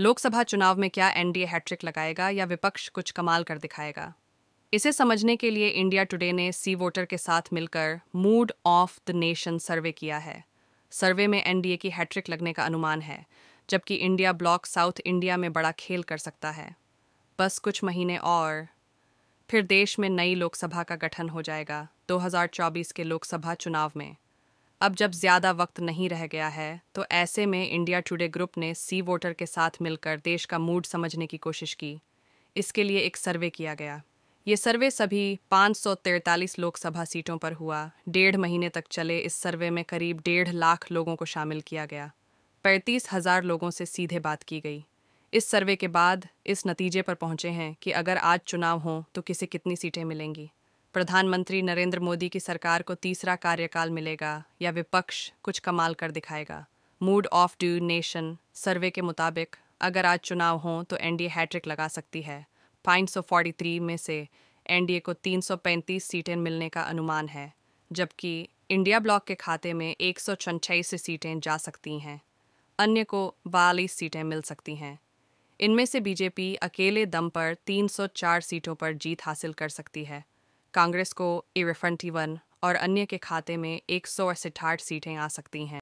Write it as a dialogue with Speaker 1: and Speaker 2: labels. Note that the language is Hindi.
Speaker 1: लोकसभा चुनाव में क्या एनडीए हैट्रिक लगाएगा या विपक्ष कुछ कमाल कर दिखाएगा इसे समझने के लिए इंडिया टुडे ने सी वोटर के साथ मिलकर mood of the nation survey किया है सर्वे में एनडीए की हैट्रिक लगने का अनुमान है जबकि इंडिया ब्लॉक साउथ इंडिया में बड़ा खेल कर सकता है बस कुछ महीने और फिर देश में नई लोकसभा का गठन हो जाएगा 2024 के लोकसभा चुनाव में अब जब ज़्यादा वक्त नहीं रह गया है तो ऐसे में इंडिया टुडे ग्रुप ने सी वोटर के साथ मिलकर देश का मूड समझने की कोशिश की इसके लिए एक सर्वे किया गया ये सर्वे सभी 543 लोकसभा सीटों पर हुआ डेढ़ महीने तक चले इस सर्वे में करीब डेढ़ लाख लोगों को शामिल किया गया पैंतीस हज़ार लोगों से सीधे बात की गई इस सर्वे के बाद इस नतीजे पर पहुंचे हैं कि अगर आज चुनाव हों तो किसे कितनी सीटें मिलेंगी प्रधानमंत्री नरेंद्र मोदी की सरकार को तीसरा कार्यकाल मिलेगा या विपक्ष कुछ कमाल कर दिखाएगा mood of the nation survey के मुताबिक अगर आज चुनाव हों तो एनडीए हैट्रिक लगा सकती है 543 में से एनडीए को 335 सीटें मिलने का अनुमान है जबकि इंडिया ब्लॉक के खाते में एक सीटें जा सकती हैं अन्य को बयालीस सीटें मिल सकती हैं इनमें से बीजेपी अकेले दम पर 304 सीटों पर जीत हासिल कर सकती है कांग्रेस को ए वन और अन्य के खाते में एक सौ सीटें आ सकती हैं